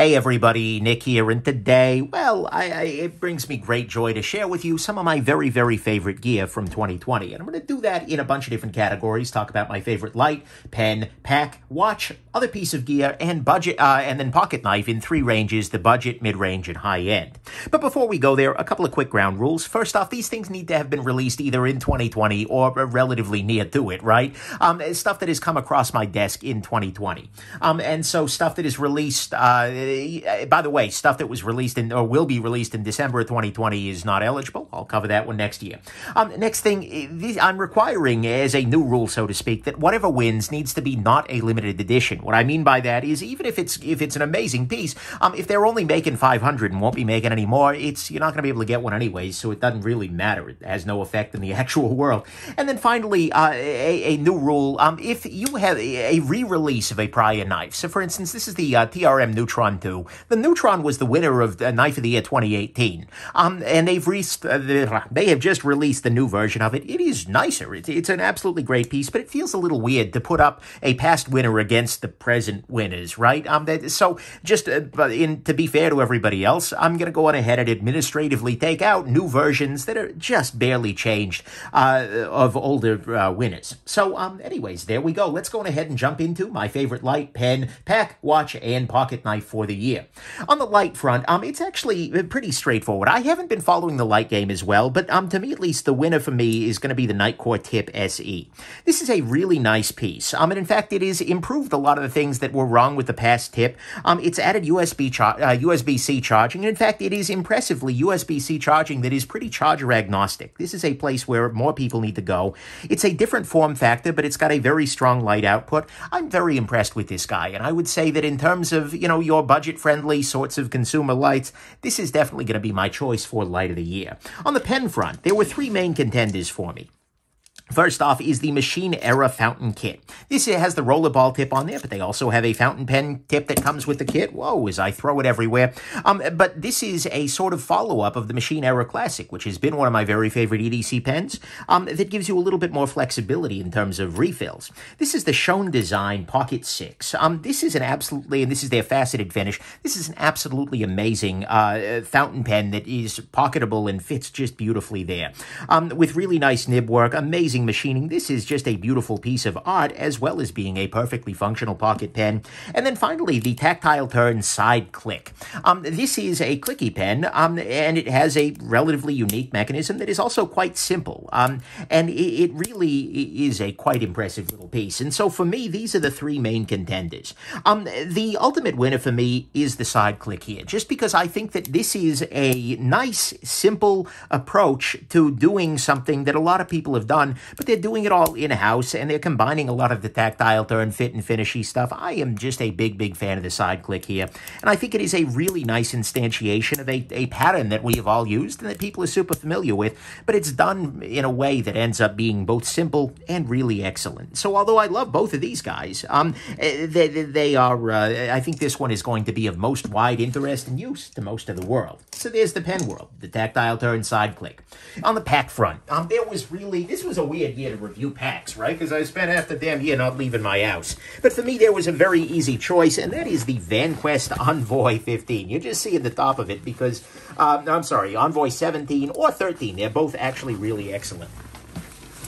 Hey everybody, Nick here, and today, well, I, I, it brings me great joy to share with you some of my very, very favorite gear from 2020. And I'm going to do that in a bunch of different categories, talk about my favorite light, pen, pack, watch, other piece of gear, and budget, uh, and then pocket knife in three ranges, the budget, mid-range, and high-end. But before we go there, a couple of quick ground rules. First off, these things need to have been released either in 2020 or uh, relatively near to it, right? Um, stuff that has come across my desk in 2020. Um, and so stuff that is released, uh, uh, by the way, stuff that was released in or will be released in December 2020 is not eligible. I'll cover that one next year. Um, next thing, eh, I'm requiring as a new rule, so to speak, that whatever wins needs to be not a limited edition. What I mean by that is even if it's if it's an amazing piece, um, if they're only making 500 and won't be making any more, it's you're not going to be able to get one anyway, So it doesn't really matter. It has no effect in the actual world. And then finally, uh, a, a, new rule: um, if you have a, a re-release of a prior knife, so for instance, this is the uh, TRM Neutron to. The Neutron was the winner of the Knife of the Year 2018, um, and they've re- uh, they have just released the new version of it. It is nicer. It's, it's an absolutely great piece, but it feels a little weird to put up a past winner against the present winners, right? Um, that, so just uh, in to be fair to everybody else, I'm going to go on ahead and administratively take out new versions that are just barely changed uh, of older uh, winners. So, um, anyways, there we go. Let's go on ahead and jump into my favorite light pen, pack, watch, and pocket knife for for the year. On the light front, um, it's actually pretty straightforward. I haven't been following the light game as well, but um, to me at least, the winner for me is going to be the Nightcore Tip SE. This is a really nice piece, um, and in fact, it has improved a lot of the things that were wrong with the past tip. Um, it's added USB char- uh, USB-C charging, and in fact, it is impressively USB-C charging that is pretty charger agnostic. This is a place where more people need to go. It's a different form factor, but it's got a very strong light output. I'm very impressed with this guy, and I would say that in terms of you know your budget-friendly sorts of consumer lights, this is definitely going to be my choice for light of the year. On the pen front, there were three main contenders for me. First off is the Machine Era Fountain Kit. This has the rollerball tip on there, but they also have a fountain pen tip that comes with the kit. Whoa, as I throw it everywhere. Um, but this is a sort of follow-up of the Machine Era Classic, which has been one of my very favorite EDC pens, um, that gives you a little bit more flexibility in terms of refills. This is the Shone Design Pocket 6. Um, this is an absolutely, and this is their faceted finish, this is an absolutely amazing uh, fountain pen that is pocketable and fits just beautifully there. Um, with really nice nib work, amazing amazing machining. This is just a beautiful piece of art, as well as being a perfectly functional pocket pen. And then finally, the tactile turn side click. Um, this is a clicky pen, um, and it has a relatively unique mechanism that is also quite simple. Um, and it, it really is a quite impressive little piece. And so for me, these are the three main contenders. Um, the ultimate winner for me is the side click here, just because I think that this is a nice, simple approach to doing something that a lot of people have done but they're doing it all in-house and they're combining a lot of the tactile turn fit and finishy stuff. I am just a big, big fan of the side click here. And I think it is a really nice instantiation of a, a pattern that we have all used and that people are super familiar with, but it's done in a way that ends up being both simple and really excellent. So although I love both of these guys, um, eh, they, they are, uh, I think this one is going to be of most wide interest and use to most of the world. So there's the pen world, the tactile turn side click. On the pack front, um, there was really, this was a weird weird year to review packs, right? Because I spent half the damn year not leaving my house. But for me, there was a very easy choice, and that is the VanQuest Envoy 15. You're just seeing the top of it because, uh, I'm sorry, Envoy 17 or 13. They're both actually really excellent.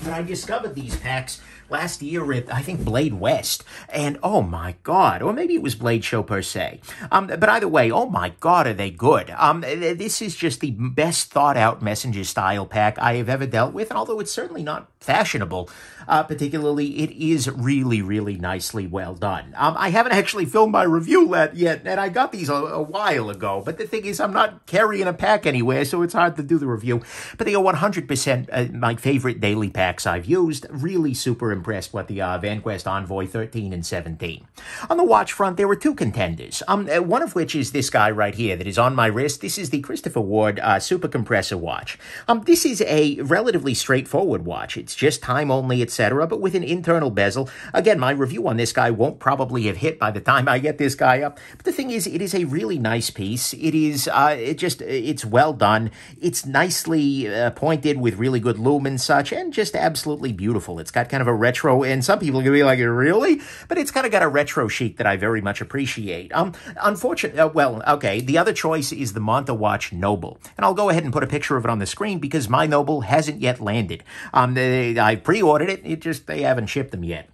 And I discovered these packs last year I think, Blade West. And oh my God, or maybe it was Blade Show per se. Um, but either way, oh my God, are they good. Um, this is just the best thought out messenger style pack I have ever dealt with. And although it's certainly not fashionable, uh, particularly, it is really, really nicely well done. Um, I haven't actually filmed my review yet, and I got these a, a while ago. But the thing is, I'm not carrying a pack anywhere, so it's hard to do the review. But they are 100% uh, my favorite daily packs I've used. Really super impressed with the uh, VanQuest Envoy 13 and 17. On the watch front, there were two contenders, um, uh, one of which is this guy right here that is on my wrist. This is the Christopher Ward uh, Super Compressor watch. Um, this is a relatively straightforward watch. It's just time only, etc., but with an internal bezel. Again, my review on this guy won't probably have hit by the time I get this guy up. But the thing is, it is a really nice piece. It is, uh, it just, it's well done. It's nicely uh, pointed with really good lume and such, and just absolutely beautiful. It's got kind of a retro, and some people are going to be like, really? But it's kind of got a retro chic that I very much appreciate. Um, unfortunately, uh, well, okay, the other choice is the Monta Watch Noble. And I'll go ahead and put a picture of it on the screen because my Noble hasn't yet landed. Um, they, I pre-ordered it, it just, they haven't shipped them yet.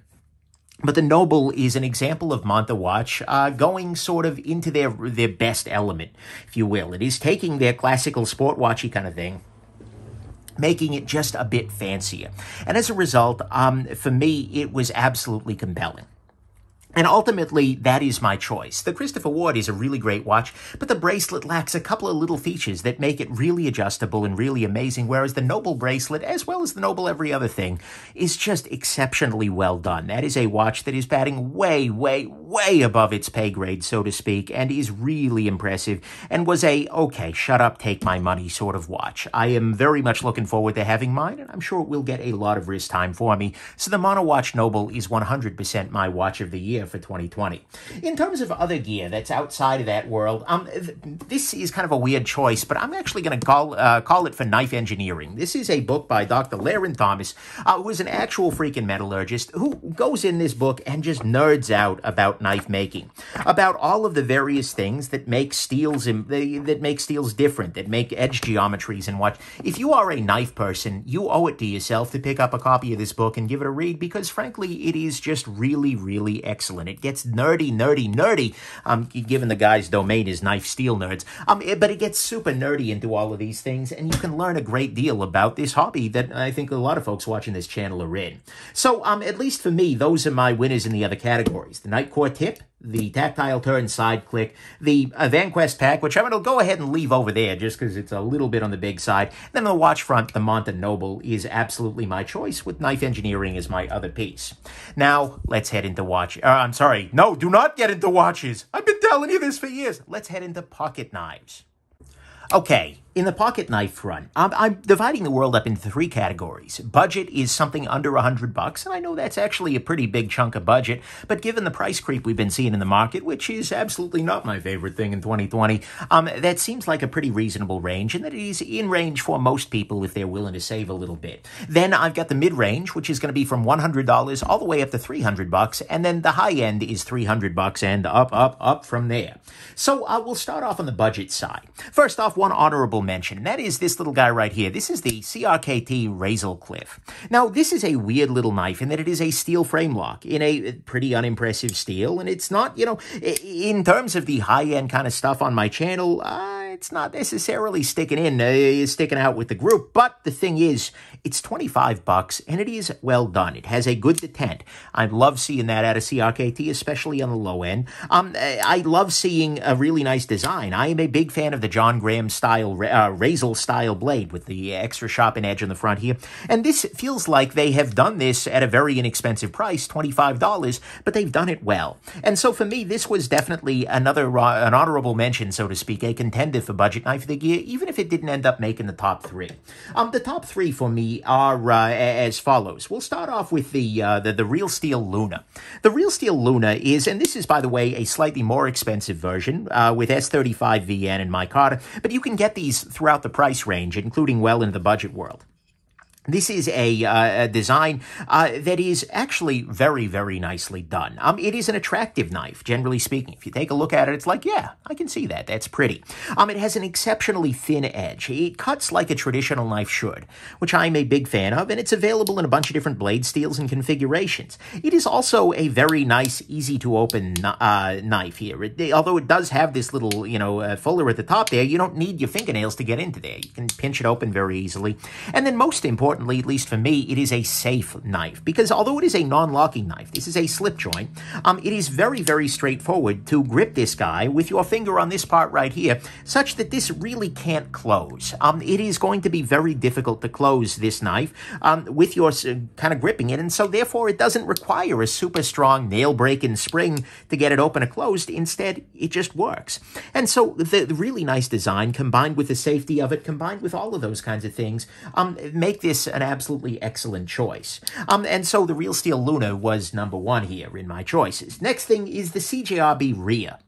But the Noble is an example of Monta Watch uh, going sort of into their their best element, if you will. It is taking their classical sport watchy kind of thing making it just a bit fancier. And as a result, um, for me, it was absolutely compelling. And ultimately, that is my choice. The Christopher Ward is a really great watch, but the bracelet lacks a couple of little features that make it really adjustable and really amazing, whereas the Noble bracelet, as well as the Noble every other thing, is just exceptionally well done. That is a watch that is batting way, way, way above its pay grade, so to speak, and is really impressive and was a, okay, shut up, take my money sort of watch. I am very much looking forward to having mine, and I'm sure it will get a lot of wrist time for me. So the Monowatch Noble is 100% my watch of the year for 2020. In terms of other gear that's outside of that world, um, this is kind of a weird choice, but I'm actually going to call uh, call it for knife engineering. This is a book by Dr. Laren Thomas, uh, who is an actual freaking metallurgist who goes in this book and just nerds out about knife making, about all of the various things that make steels that make steels different, that make edge geometries and what. If you are a knife person, you owe it to yourself to pick up a copy of this book and give it a read because, frankly, it is just really, really excellent excellent. It gets nerdy, nerdy, nerdy. Um, given the guy's domain is knife steel nerds. Um, it, but it gets super nerdy into all of these things, and you can learn a great deal about this hobby that I think a lot of folks watching this channel are in. So, um, at least for me, those are my winners in the other categories: the night tip the tactile turn side click, the uh, VanQuest pack, which I'm going to go ahead and leave over there just because it's a little bit on the big side. Then the watch front, the Monta Noble is absolutely my choice with Knife Engineering as my other piece. Now, let's head into watch. Uh, I'm sorry. No, do not get into watches. I've been telling you this for years. Let's head into pocket knives. Okay, in the pocket knife front, I'm, I'm, dividing the world up into three categories. Budget is something under 100 bucks, and I know that's actually a pretty big chunk of budget, but given the price creep we've been seeing in the market, which is absolutely not my favorite thing in 2020, um, that seems like a pretty reasonable range, and that it is in range for most people if they're willing to save a little bit. Then I've got the mid range, which is going to be from $100 all the way up to 300 bucks, and then the high end is 300 bucks and up, up, up from there. So uh, will start off on the budget side. First off, one honorable mention, and that is this little guy right here. This is the CRKT Cliff. Now, this is a weird little knife in that it is a steel frame lock in a pretty unimpressive steel, and it's not, you know, in terms of the high-end kind of stuff on my channel, uh, it's not necessarily sticking in, uh, sticking out with the group, but the thing is, it's 25 bucks, and it is well done. It has a good detent. I love seeing that out of CRKT, especially on the low end. Um, I love seeing a really nice design. I am a big fan of the John Graham Phantom style, uh, Razel style blade with the extra sharpened edge in the front here. And this feels like they have done this at a very inexpensive price, $25, but they've done it well. And so for me, this was definitely another, uh, an honorable mention, so to speak, a contender for Budget Knife of the Year, even if it didn't end up making the top three. Um, the top three for me are uh, as follows. We'll start off with the, uh, the, the Real Steel Luna. The Real Steel Luna is, and this is by the way a slightly more expensive version uh, with S35 VN and micarta, but you you can get these throughout the price range, including well into the budget world. This is a, uh, a design uh, that is actually very, very nicely done. Um, it is an attractive knife, generally speaking. If you take a look at it, it's like, yeah, I can see that. That's pretty. Um, it has an exceptionally thin edge. It cuts like a traditional knife should, which I'm a big fan of, and it's available in a bunch of different blade steels and configurations. It is also a very nice, easy-to-open uh, knife here. It, although it does have this little, you know, uh, fuller at the top there, you don't need your fingernails to get into there. You can pinch it open very easily. And then most important, importantly, at least for me, it is a safe knife because although it is a non-locking knife, this is a slip joint, um, it is very, very straightforward to grip this guy with your finger on this part right here such that this really can't close. Um, it is going to be very difficult to close this knife um, with your uh, kind of gripping it and so therefore it doesn't require a super strong nail break and spring to get it open or closed. Instead, it just works. And so the, really nice design combined with the safety of it, combined with all of those kinds of things, um, make this an absolutely excellent choice. Um, and so the Real Steel Luna was number one here in my choices. Next thing is the CJRB Ria.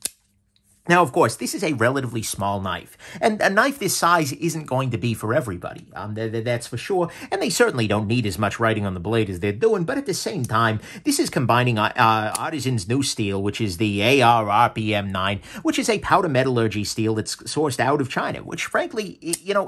Now, of course, this is a relatively small knife, and a knife this size isn't going to be for everybody, um, th th that's for sure, and they certainly don't need as much writing on the blade as they're doing, but at the same time, this is combining uh, uh Artisan's new steel, which is the arrpm 9 which is a powder metallurgy steel that's sourced out of China, which frankly, you know,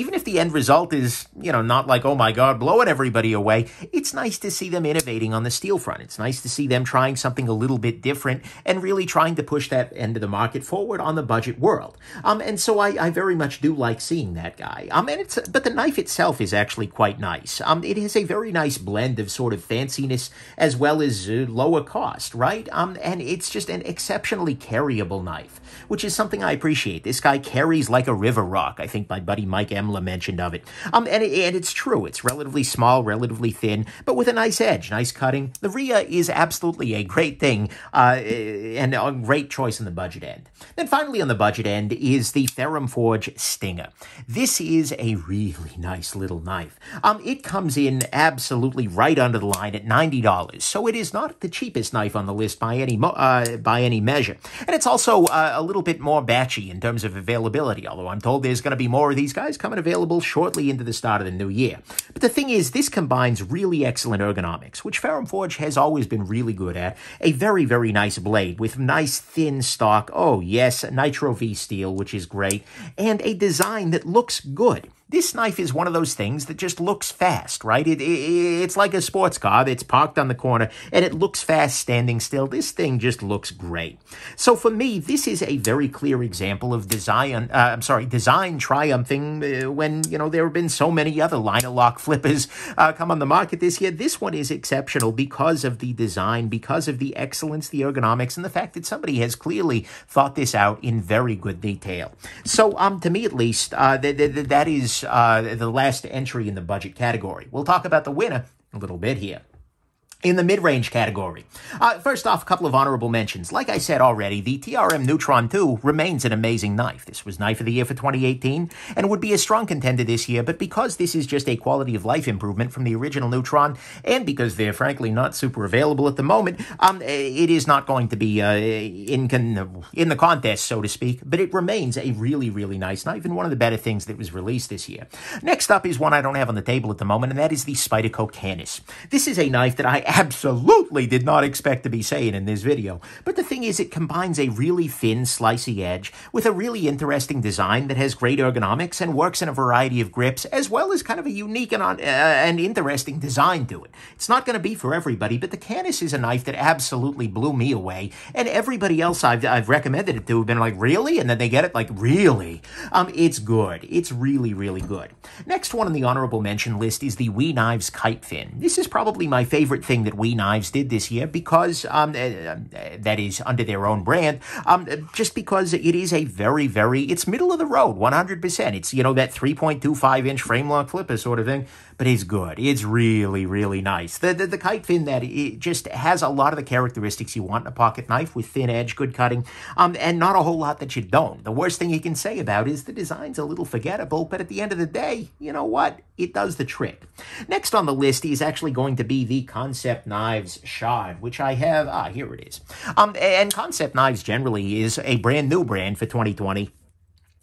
even if the end result is, you know, not like, oh my god, blowing everybody away, it's nice to see them innovating on the steel front. It's nice to see them trying something a little bit different and really trying to push that end of the market forward on the budget world. Um, and so I, I very much do like seeing that guy. Um, and it's but the knife itself is actually quite nice. Um, it has a very nice blend of sort of fanciness as well as uh, lower cost, right? Um, and it's just an exceptionally carryable knife, which is something I appreciate. This guy carries like a river rock. I think my buddy Mike Emla mentioned of it. Um, and it, and it's true. It's relatively small, relatively thin, but with a nice edge, nice cutting. The Ria is absolutely a great thing, uh, and a great choice in the budget end. Then finally on the budget end is the Therum Forge Stinger. This is a really nice little knife. Um, it comes in absolutely right under the line at $90, so it is not the cheapest knife on the list by any uh, by any measure. And it's also uh, a little bit more batchy in terms of availability, although I'm told there's going to be more of these guys coming available shortly into the start of the new year. But the thing is, this combines really excellent ergonomics, which Ferrum Forge has always been really good at. A very, very nice blade with nice thin stock. Oh, yeah Yes, Nitro V steel, which is great, and a design that looks good. This knife is one of those things that just looks fast, right? It, it, it's like a sports car that's parked on the corner and it looks fast standing still. This thing just looks great. So for me, this is a very clear example of design, uh, I'm sorry, design triumphing uh, when, you know, there have been so many other liner lock flippers uh, come on the market this year. This one is exceptional because of the design, because of the excellence, the ergonomics, and the fact that somebody has clearly thought this out in very good detail. So um, to me, at least, uh, th- th- that is uh, the last entry in the budget category. We'll talk about the winner a little bit here in the mid range category. Uh, first off, a couple of honorable mentions. Like I said already, the TRM Neutron 2 remains an amazing knife. This was Knife of the Year for 2018 and would be a strong contender this year, but because this is just a quality of life improvement from the original Neutron and because they're frankly not super available at the moment, um, it is not going to be uh, in, in the contest, so to speak, but it remains a really, really nice knife and one of the better things that was released this year. Next up is one I don't have on the table at the moment, and that is the Spyderco Canis. This is a knife that I absolutely did not expect to be saying in this video. But the thing is, it combines a really thin, slicey edge with a really interesting design that has great ergonomics and works in a variety of grips, as well as kind of a unique and, uh, and interesting design to it. It's not going to be for everybody, but the Canis is a knife that absolutely blew me away, and everybody else I've, I've recommended it to have been like, really? And then they get it like, really? Um, it's good. It's really, really good. Next one on the honorable mention list is the Wee Knives Kite Fin. This is probably my favorite thing thing that We Knives did this year because um, eh, eh, that is under their own brand, um, just because it is a very, very, it's middle of the road, 100%. It's, you know, that 3.25 inch frame lock flipper sort of thing, but it's good. It's really, really nice. The, the, the kite fin that it just has a lot of the characteristics you want in a pocket knife with thin edge, good cutting, um, and not a whole lot that you don't. The worst thing you can say about is the design's a little forgettable, but at the end of the day, you know what? It does the trick. Next on the list is actually going to be the concept Concept Knives Shod, which I have. Ah, here it is. Um, and Concept Knives generally is a brand new brand for 2020.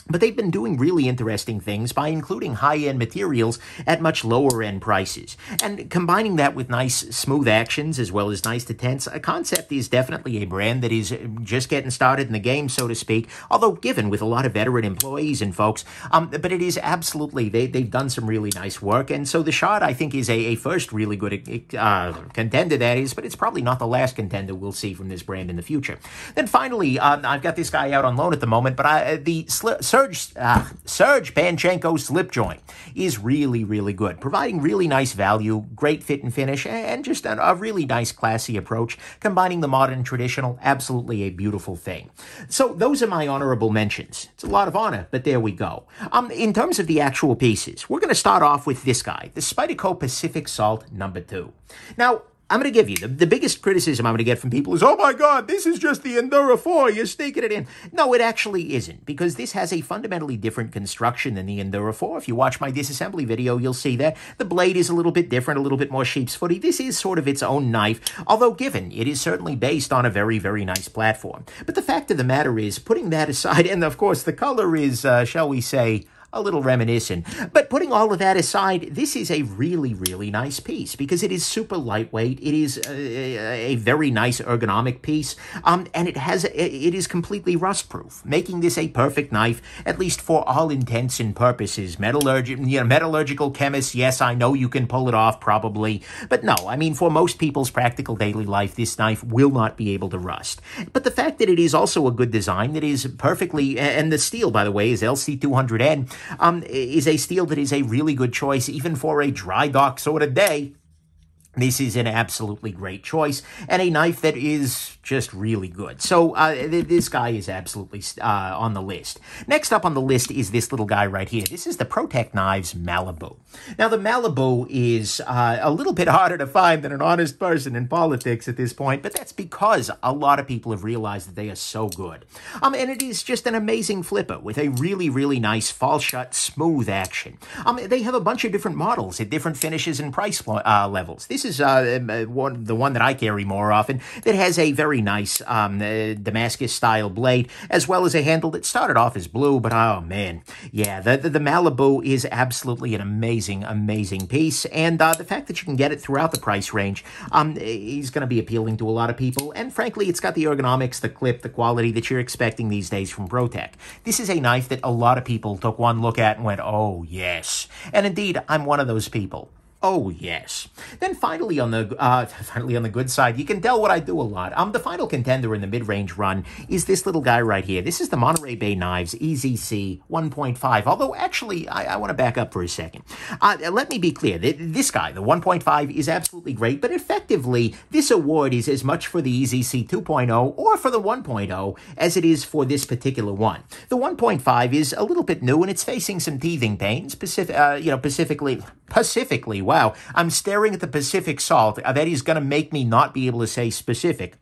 But they've been doing really interesting things by including high-end materials at much lower-end prices. And combining that with nice, smooth actions as well as nice detents, a concept is definitely a brand that is just getting started in the game, so to speak, although given with a lot of veteran employees and folks. Um, but it is absolutely, they, they've done some really nice work. And so the shot, I think, is a, a first really good uh, contender, that is, but it's probably not the last contender we'll see from this brand in the future. Then finally, um, I've got this guy out on loan at the moment, but I, uh, the sl- Serge, uh, Serge Panchenko slip joint is really, really good, providing really nice value, great fit and finish, and just a, really nice classy approach, combining the modern and traditional, absolutely a beautiful thing. So those are my honorable mentions. It's a lot of honor, but there we go. Um, in terms of the actual pieces, we're going to start off with this guy, the Spyderco Pacific Salt number two. Now, I'm going to give you the, the biggest criticism I'm going to get from people is, oh my God, this is just the Endura 4. You're sneaking it in. No, it actually isn't, because this has a fundamentally different construction than the Endura 4. If you watch my disassembly video, you'll see that the blade is a little bit different, a little bit more sheep's footy. This is sort of its own knife, although given, it is certainly based on a very, very nice platform. But the fact of the matter is, putting that aside, and of course, the color is, uh, shall we say, a little reminiscent. But putting all of that aside, this is a really, really nice piece because it is super lightweight. It is a, a very nice ergonomic piece, um, and it has it is completely rust-proof, making this a perfect knife, at least for all intents and purposes. Metallurgi- you know, metallurgical chemists, yes, I know you can pull it off probably, but no, I mean, for most people's practical daily life, this knife will not be able to rust. But the fact that it is also a good design that is perfectly, and the steel, by the way, is LC200N, um, is a steel that is a really good choice, even for a dry dock sort of day. This is an absolutely great choice and a knife that is just really good. So uh, this guy is absolutely uh, on the list. Next up on the list is this little guy right here. This is the Protect Knives Malibu. Now the Malibu is uh, a little bit harder to find than an honest person in politics at this point, but that's because a lot of people have realized that they are so good. Um, and it is just an amazing flipper with a really, really nice fall shut, smooth action. Um, they have a bunch of different models at different finishes and price uh, levels. This this is uh, um, uh, one, the one that I carry more often that has a very nice um, uh, Damascus style blade as well as a handle that started off as blue, but oh man, yeah, the, the, the Malibu is absolutely an amazing, amazing piece. And uh, the fact that you can get it throughout the price range um, is going to be appealing to a lot of people. And frankly, it's got the ergonomics, the clip, the quality that you're expecting these days from ProTech. This is a knife that a lot of people took one look at and went, oh, yes. And indeed, I'm one of those people. Oh yes. Then finally on the uh, finally on the good side, you can tell what I do a lot. Um, the final contender in the mid range run is this little guy right here. This is the Monterey Bay Knives EZC 1.5. Although actually, I, I want to back up for a second. Uh, let me be clear. This guy, the 1.5, is absolutely great, but effectively, this award is as much for the EZC 2.0 or for the 1.0 as it is for this particular one. The 1.5 is a little bit new and it's facing some teething pains. specific, uh, you know, specifically, specifically wow, I'm staring at the Pacific salt. Uh, that is going to make me not be able to say specific.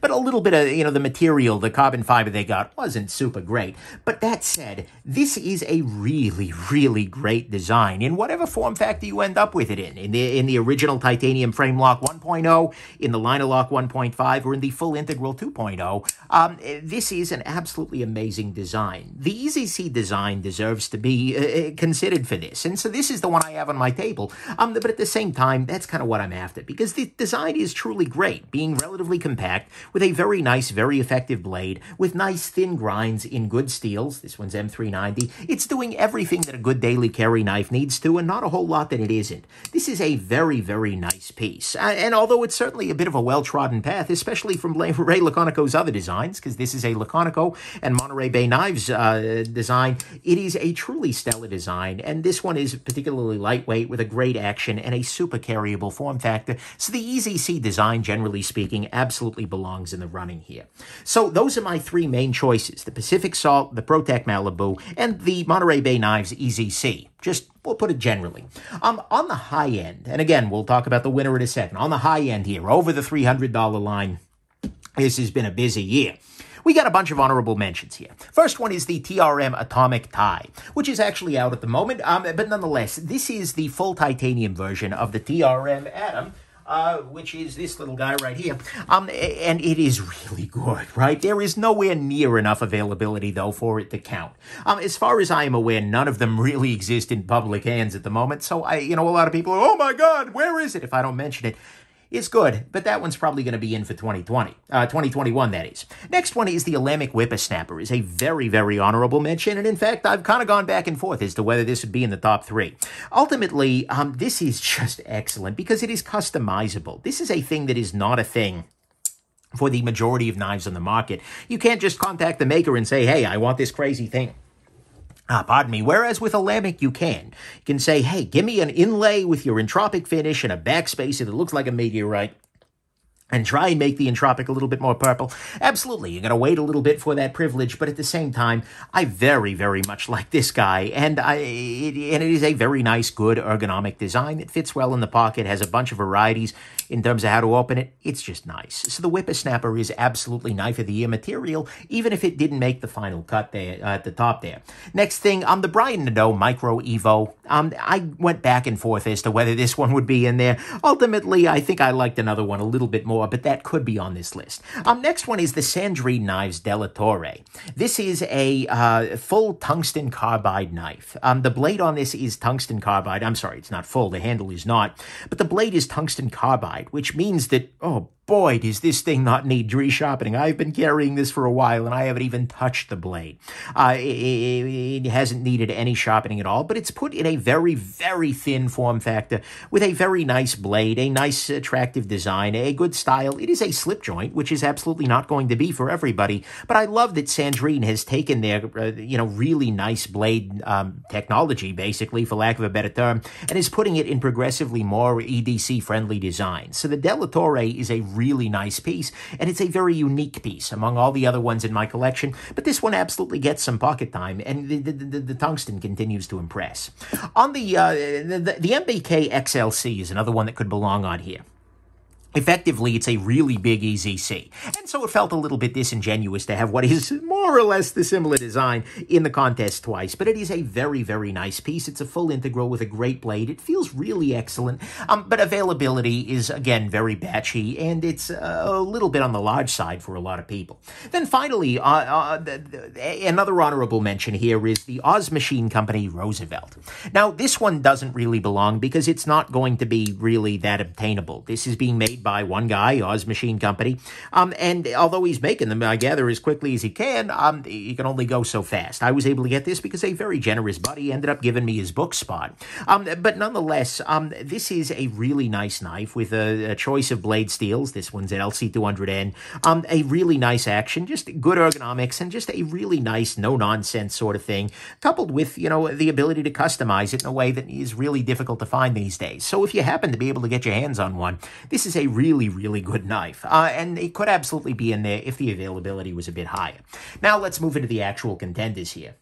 But a little bit of, you know, the material, the carbon fiber they got wasn't super great. But that said, this is a really, really great design in whatever form factor you end up with it in. In the, in the original titanium frame lock 1.0, in the lock 1.5, or in the full integral 2.0, um, this is an absolutely amazing design. The EZC design deserves to be uh, uh, considered for this. And so this is the one I have on my table. Um, but at the same time, that's kind of what I'm after because the design is truly great, being relatively compact with a very nice, very effective blade, with nice thin grinds in good steels. This one's M390. It's doing everything that a good daily carry knife needs to, and not a whole lot that it isn't. This is a very, very nice piece. And although it's certainly a bit of a well-trodden path, especially from Ray Laconico's other designs, because this is a Laconico and Monterey Bay Knives uh, design, it is a truly stellar design, and this one is particularly lightweight with a great action and a super carryable form factor, so the EZC design, generally speaking, absolutely belongs belongs in the running here. So those are my three main choices, the Pacific Salt, the Protec Malibu, and the Monterey Bay Knives EZC. Just, we'll put it generally. Um, on the high end, and again, we'll talk about the winner in a second. On the high end here, over the $300 line, this has been a busy year. We got a bunch of honorable mentions here. First one is the TRM Atomic Tie, which is actually out at the moment, um, but nonetheless, this is the full titanium version of the TRM Atom uh, which is this little guy right here. Um, and it is really good, right? There is nowhere near enough availability, though, for it to count. Um, as far as I am aware, none of them really exist in public hands at the moment. So, I, you know, a lot of people are, oh my God, where is it if I don't mention it? is good, but that one's probably going to be in for 2020, uh, 2021, that is. Next one is the Alamic Whippersnapper, is a very, very honorable mention, and in fact, I've kind of gone back and forth as to whether this would be in the top three. Ultimately, um, this is just excellent because it is customizable. This is a thing that is not a thing for the majority of knives on the market. You can't just contact the maker and say, hey, I want this crazy thing Ah, pardon me. Whereas with a Lambic you can. You can say, hey, give me an inlay with your entropic finish and a backspace that looks like a meteorite and try and make the entropic a little bit more purple. Absolutely, you're going to wait a little bit for that privilege, but at the same time, I very, very much like this guy, and I it, and it is a very nice, good ergonomic design that fits well in the pocket, has a bunch of varieties in terms of how to open it, it's just nice. So the Whippersnapper is absolutely knife of the year material, even if it didn't make the final cut there uh, at the top there. Next thing, um, the Brian Nadeau Micro Evo. Um, I went back and forth as to whether this one would be in there. Ultimately, I think I liked another one a little bit more, but that could be on this list. Um, next one is the Sandri Knives Della Torre. This is a uh, full tungsten carbide knife. Um, the blade on this is tungsten carbide. I'm sorry, it's not full. The handle is not, but the blade is tungsten carbide which means that, oh, boy, does this thing not need resharpening. I've been carrying this for a while and I haven't even touched the blade. Uh, it, it hasn't needed any sharpening at all, but it's put in a very, very thin form factor with a very nice blade, a nice attractive design, a good style. It is a slip joint, which is absolutely not going to be for everybody, but I love that Sandrine has taken their, uh, you know, really nice blade um, technology, basically, for lack of a better term, and is putting it in progressively more EDC-friendly design. So the Delatore is a really nice piece, and it's a very unique piece among all the other ones in my collection, but this one absolutely gets some pocket time, and the, the, the, the tungsten continues to impress. On the, uh, the, the MBK XLC is another one that could belong on here. Effectively, it's a really big EZC. And so it felt a little bit disingenuous to have what is more or less the similar design in the contest twice. But it is a very, very nice piece. It's a full integral with a great blade. It feels really excellent. Um, but availability is, again, very batchy, and it's uh, a little bit on the large side for a lot of people. Then finally, uh, uh, the, the, another honorable mention here is the Oz Machine Company Roosevelt. Now, this one doesn't really belong because it's not going to be really that obtainable. This is being made by one guy, Oz Machine Company. Um, and although he's making them, I gather, as quickly as he can, um, he can only go so fast. I was able to get this because a very generous buddy ended up giving me his book spot. Um, but nonetheless, um, this is a really nice knife with a, a choice of blade steels. This one's an LC200N. Um, a really nice action, just good ergonomics, and just a really nice, no-nonsense sort of thing, coupled with, you know, the ability to customize it in a way that is really difficult to find these days. So if you happen to be able to get your hands on one, this is a really, really good knife. Uh, and it could absolutely be in there if the availability was a bit higher. Now let's move into the actual contenders here.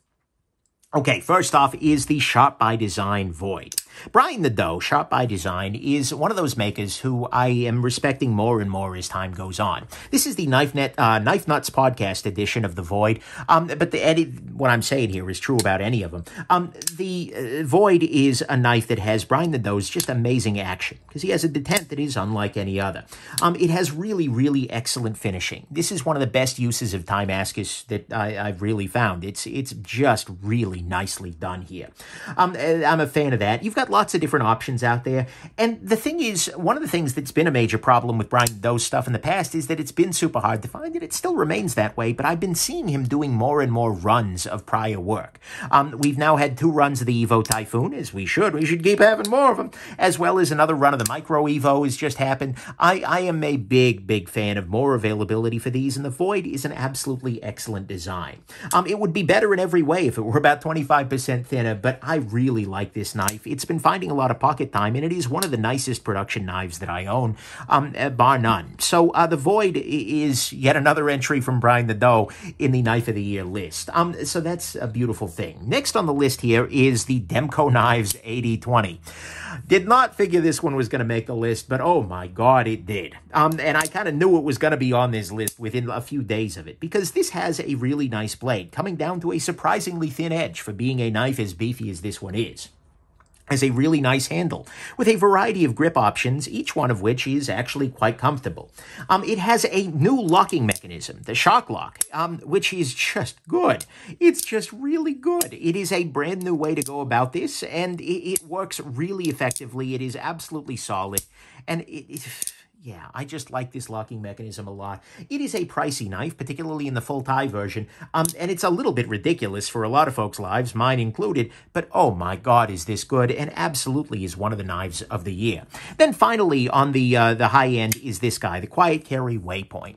Okay, first off is the Sharp by Design Void. Brian the Dough, Shop by Design, is one of those makers who I am respecting more and more as time goes on. This is the Knife Net uh, Knife Nuts podcast edition of The Void. Um, but the edit, what I'm saying here is true about any of them. Um, the uh, Void is a knife that has Brian the Dough's just amazing action because he has a detent that is unlike any other. Um, it has really, really excellent finishing. This is one of the best uses of time ascus that I, have really found. It's it's just really nicely done here. Um, I'm a fan of that. You've got got lots of different options out there. And the thing is, one of the things that's been a major problem with Brian Doe's stuff in the past is that it's been super hard to find, and it still remains that way. But I've been seeing him doing more and more runs of prior work. Um, we've now had two runs of the Evo Typhoon, as we should. We should keep having more of them, as well as another run of the Micro Evo has just happened. I, I am a big, big fan of more availability for these, and the Void is an absolutely excellent design. Um, it would be better in every way if it were about 25% thinner, but I really like this knife. It's been finding a lot of pocket time, and it is one of the nicest production knives that I own, um, eh, bar none. So uh, the Void is yet another entry from Brian the Doe in the Knife of the Year list. Um, so that's a beautiful thing. Next on the list here is the Demco Knives 8020. Did not figure this one was going to make the list, but oh my god, it did. Um, and I kind of knew it was going to be on this list within a few days of it because this has a really nice blade coming down to a surprisingly thin edge for being a knife as beefy as this one is has a really nice handle with a variety of grip options, each one of which is actually quite comfortable. Um, it has a new locking mechanism, the shock lock, um, which is just good. It's just really good. It is a brand new way to go about this, and it, it works really effectively. It is absolutely solid, and it, it yeah, I just like this locking mechanism a lot. It is a pricey knife, particularly in the full tie version, um, and it's a little bit ridiculous for a lot of folks' lives, mine included, but oh my god, is this good, and absolutely is one of the knives of the year. Then finally, on the, uh, the high end is this guy, the Quiet Carry Waypoint.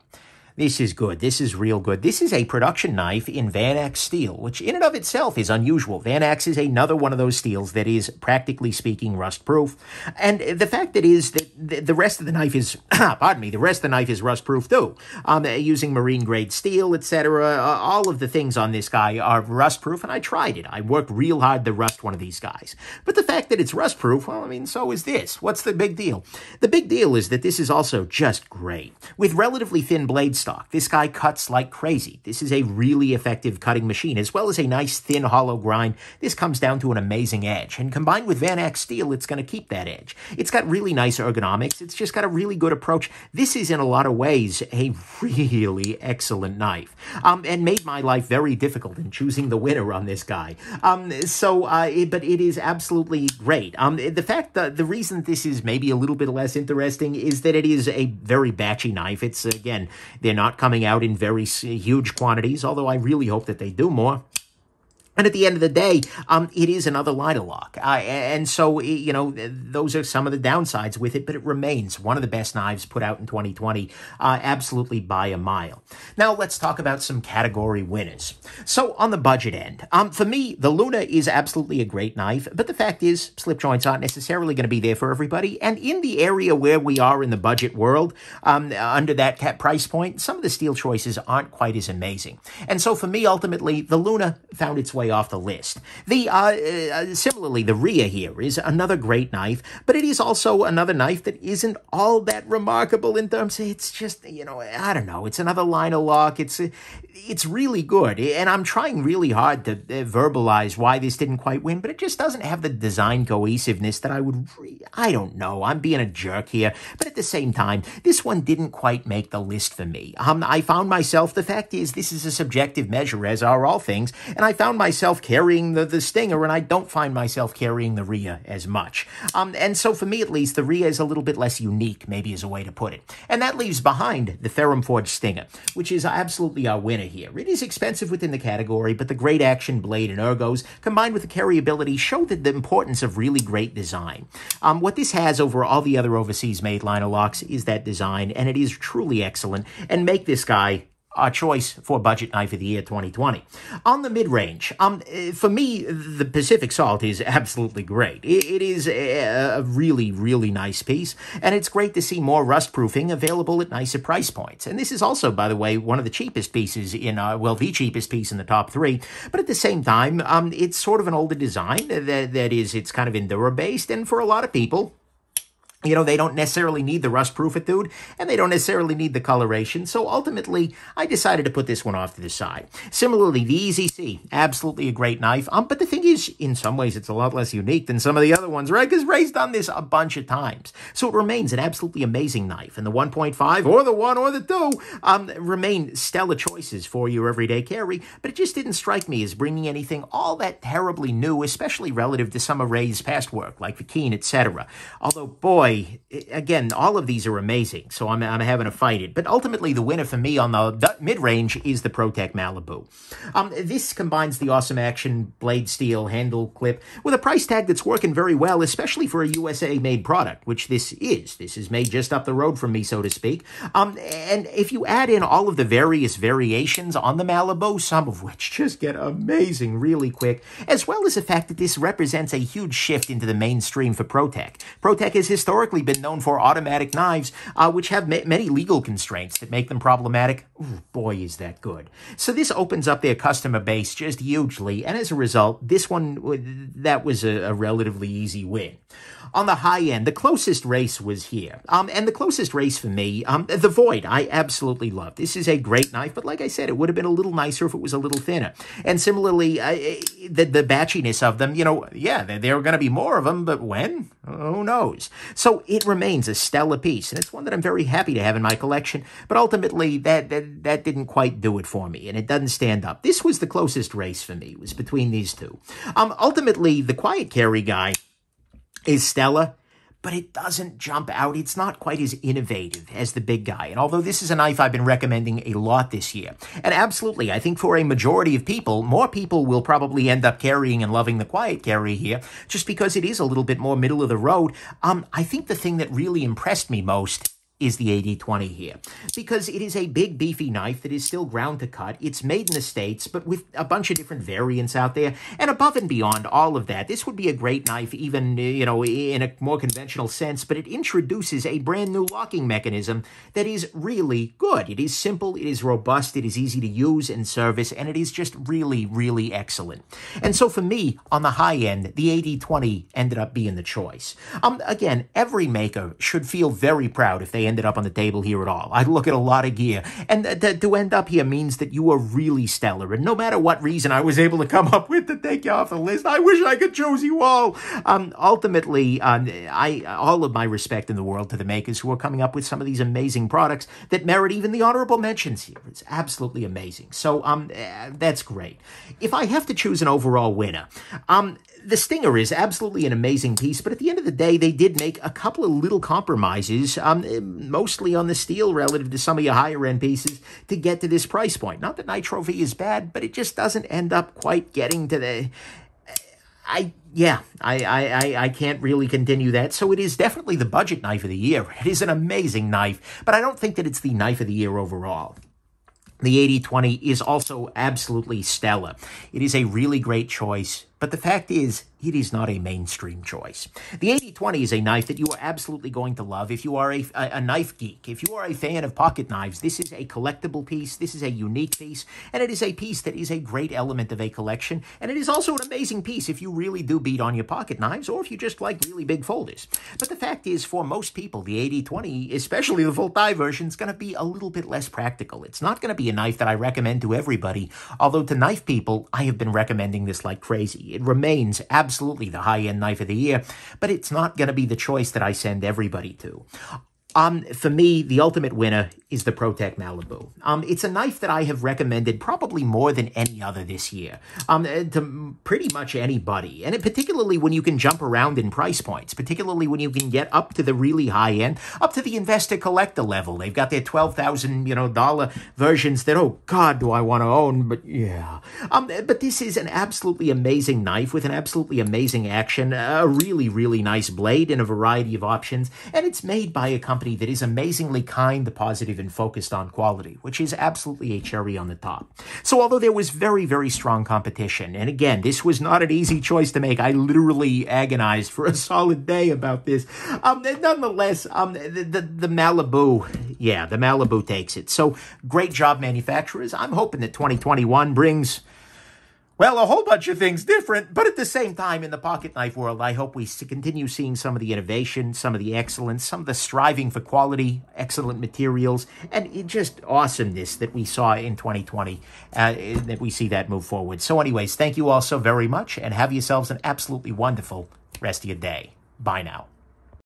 This is good. This is real good. This is a production knife in Van Axe steel, which in and of itself is unusual. Van Axe is another one of those steels that is, practically speaking, rust-proof. And the fact that is that the rest of the knife is, ah, pardon me, the rest of the knife is rust-proof too. Um, using marine-grade steel, etc. Uh, all of the things on this guy are rust-proof, and I tried it. I worked real hard to rust one of these guys. But the fact that it's rust-proof, well, I mean, so is this. What's the big deal? The big deal is that this is also just great. With relatively thin blades this guy cuts like crazy. This is a really effective cutting machine, as well as a nice thin hollow grind. This comes down to an amazing edge, and combined with Van Ack steel, it's going to keep that edge. It's got really nice ergonomics. It's just got a really good approach. This is, in a lot of ways, a really excellent knife, um, and made my life very difficult in choosing the winner on this guy. Um, so, uh, it, but it is absolutely great. Um, the fact, that the reason this is maybe a little bit less interesting is that it is a very batchy knife. It's again, they're not coming out in very huge quantities, although I really hope that they do more. And at the end of the day, um, it is another lighter lock. Uh, and so, you know, those are some of the downsides with it, but it remains one of the best knives put out in 2020, uh, absolutely by a mile. Now, let's talk about some category winners. So, on the budget end, um, for me, the Luna is absolutely a great knife, but the fact is, slip joints aren't necessarily going to be there for everybody. And in the area where we are in the budget world, um, under that cap price point, some of the steel choices aren't quite as amazing. And so, for me, ultimately, the Luna found its way off the list. The uh, uh, uh similarly, the Ria here is another great knife, but it is also another knife that isn't all that remarkable in terms. Of, it's just you know I don't know. It's another line of lock. It's uh, it's really good, and I'm trying really hard to uh, verbalize why this didn't quite win, but it just doesn't have the design cohesiveness that I would. Re- I don't know. I'm being a jerk here, but at the same time, this one didn't quite make the list for me. Um, I found myself. The fact is, this is a subjective measure, as are all things, and I found myself myself carrying the, the Stinger and I don't find myself carrying the Rhea as much. Um, and so for me, at least, the Rhea is a little bit less unique, maybe is a way to put it. And that leaves behind the Ferrum Forge Stinger, which is absolutely our winner here. It is expensive within the category, but the great action blade and ergos combined with the carryability show that the importance of really great design. Um, what this has over all the other overseas made liner locks is that design, and it is truly excellent and make this guy a choice for budget knife for the year 2020. On the mid range, um, for me, the Pacific Salt is absolutely great. it is a, really, really nice piece, and it's great to see more rust proofing available at nicer price points. And this is also, by the way, one of the cheapest pieces in, uh, well, the cheapest piece in the top three. But at the same time, um, it's sort of an older design that, that is, it's kind of Endura based, and for a lot of people, you know, they don't necessarily need the rust proofitude and they don't necessarily need the coloration. So ultimately, I decided to put this one off to the side. Similarly, the EZC, absolutely a great knife. Um, but the thing is, in some ways, it's a lot less unique than some of the other ones, right? Because Ray's done this a bunch of times. So it remains an absolutely amazing knife. And the 1.5 or the 1 or the 2 um, remain stellar choices for your everyday carry. But it just didn't strike me as bringing anything all that terribly new, especially relative to some of Ray's past work, like the Keen, etc. Although, boy, again, all of these are amazing, so I'm, I'm having to fight it. But ultimately, the winner for me on the mid-range is the ProTech Malibu. Um, this combines the awesome action, blade steel, handle, clip, with a price tag that's working very well, especially for a USA-made product, which this is. This is made just up the road from me, so to speak. Um, and if you add in all of the various variations on the Malibu, some of which just get amazing really quick, as well as the fact that this represents a huge shift into the mainstream for ProTech. ProTech is historic historically been known for automatic knives, uh, which have ma- many legal constraints that make them problematic Ooh, boy, is that good. So this opens up their customer base just hugely, and as a result, this one, uh, that was a, a relatively easy win. On the high end, the closest race was here. Um, and the closest race for me, um, the Void, I absolutely love. This is a great knife, but like I said, it would have been a little nicer if it was a little thinner. And similarly, uh, the, the batchiness of them, you know, yeah, there, there are going to be more of them, but when? Who knows? So it remains a stellar piece, and it's one that I'm very happy to have in my collection, but ultimately, that, that that didn't quite do it for me, and it doesn't stand up. This was the closest race for me. It was between these two. Um, ultimately, the Quiet Carry guy is Stella but it doesn't jump out. It's not quite as innovative as the big guy. And although this is a knife I've been recommending a lot this year, and absolutely, I think for a majority of people, more people will probably end up carrying and loving the quiet carry here, just because it is a little bit more middle of the road. Um, I think the thing that really impressed me most is the AD20 here because it is a big beefy knife that is still ground to cut. It's made in the States, but with a bunch of different variants out there. And above and beyond all of that, this would be a great knife even, you know, in a more conventional sense, but it introduces a brand new locking mechanism that is really good. It is simple, it is robust, it is easy to use and service, and it is just really, really excellent. And so for me, on the high end, the AD20 ended up being the choice. Um, again, every maker should feel very proud if they ended up on the table here at all. I look at a lot of gear. And th- th- to end up here means that you are really stellar. And no matter what reason I was able to come up with to take you off the list, I wish I could choose you all. Um, ultimately, um, I all of my respect in the world to the makers who are coming up with some of these amazing products that merit even the honorable mentions here. It's absolutely amazing. So um, uh, that's great. If I have to choose an overall winner, um, the Stinger is absolutely an amazing piece, but at the end of the day, they did make a couple of little compromises, um, mostly on the steel relative to some of your higher end pieces, to get to this price point. Not that Nitro V is bad, but it just doesn't end up quite getting to the. I yeah, I, I, I, can't really continue that. So it is definitely the budget knife of the year. It is an amazing knife, but I don't think that it's the knife of the year overall. The 8020 is also absolutely stellar. It is a really great choice but the fact is, it is not a mainstream choice. The 80-20 is a knife that you are absolutely going to love if you are a, a, knife geek. If you are a fan of pocket knives, this is a collectible piece, this is a unique piece, and it is a piece that is a great element of a collection, and it is also an amazing piece if you really do beat on your pocket knives or if you just like really big folders. But the fact is, for most people, the 80-20, especially the full-tie version, is going to be a little bit less practical. It's not going to be a knife that I recommend to everybody, although to knife people, I have been recommending this like crazy it remains absolutely the high end knife of the year, but it's not going to be the choice that I send everybody to. Um, for me, the ultimate winner is the Protec Malibu. Um, it's a knife that I have recommended probably more than any other this year um, uh, to pretty much anybody, and it, particularly when you can jump around in price points, particularly when you can get up to the really high end, up to the investor collector level. They've got their twelve thousand you know dollar versions that oh god do I want to own, but yeah. Um, but this is an absolutely amazing knife with an absolutely amazing action, a really really nice blade, and a variety of options, and it's made by a company company that is amazingly kind, positive, and focused on quality, which is absolutely a cherry on the top. So although there was very, very strong competition, and again, this was not an easy choice to make. I literally agonized for a solid day about this. Um, nonetheless, um, the, the, the Malibu, yeah, the Malibu takes it. So great job, manufacturers. I'm hoping that 2021 brings – well, a whole bunch of things different, but at the same time, in the pocket knife world, I hope we continue seeing some of the innovation, some of the excellence, some of the striving for quality, excellent materials, and just awesomeness that we saw in 2020, uh, that we see that move forward. So, anyways, thank you all so very much, and have yourselves an absolutely wonderful rest of your day. Bye now.